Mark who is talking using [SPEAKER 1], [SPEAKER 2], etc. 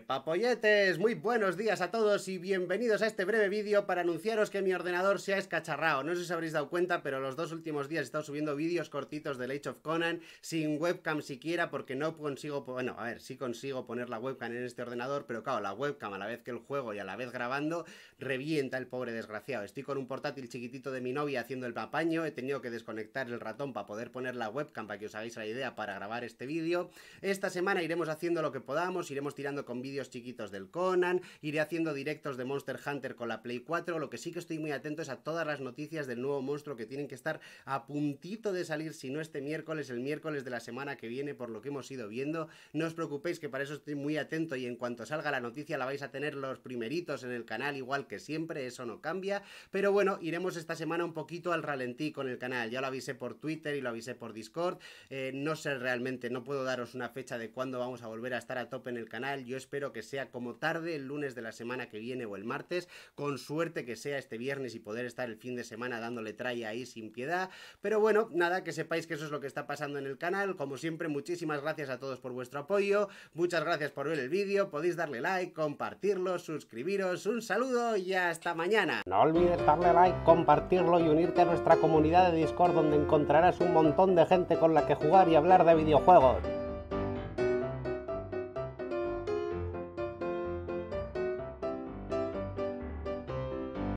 [SPEAKER 1] ¡Papoyetes! muy buenos días a todos y bienvenidos a este breve vídeo para anunciaros que mi ordenador se ha escacharrado. No sé si habréis dado cuenta, pero los dos últimos días he estado subiendo vídeos cortitos de Age of Conan sin webcam siquiera porque no consigo... Bueno, a ver, sí consigo poner la webcam en este ordenador, pero claro, la webcam a la vez que el juego y a la vez grabando revienta el pobre desgraciado. Estoy con un portátil chiquitito de mi novia haciendo el papaño, he tenido que desconectar el ratón para poder poner la webcam para que os hagáis la idea para grabar este vídeo. Esta semana iremos haciendo lo que podamos, iremos tirando con vídeos chiquitos del Conan, iré haciendo directos de Monster Hunter con la Play 4, lo que sí que estoy muy atento es a todas las noticias del nuevo monstruo que tienen que estar a puntito de salir, si no este miércoles, el miércoles de la semana que viene, por lo que hemos ido viendo. No os preocupéis que para eso estoy muy atento y en cuanto salga la noticia la vais a tener los primeritos en el canal, igual que siempre, eso no cambia. Pero bueno, iremos esta semana un poquito al ralentí con el canal. Ya lo avisé por Twitter y lo avisé por Discord. Eh, no sé realmente, no puedo daros una fecha de cuándo vamos a volver a estar a tope en el canal. Yo espero espero que sea como tarde el lunes de la semana que viene o el martes, con suerte que sea este viernes y poder estar el fin de semana dándole tralla ahí sin piedad, pero bueno, nada, que sepáis que eso es lo que está pasando en el canal, como siempre muchísimas gracias a todos por vuestro apoyo, muchas gracias por ver el vídeo, podéis darle like, compartirlo, suscribiros, un saludo y hasta mañana.
[SPEAKER 2] No olvides darle like, compartirlo y unirte a nuestra comunidad de Discord donde encontrarás un montón de gente con la que jugar y hablar de videojuegos.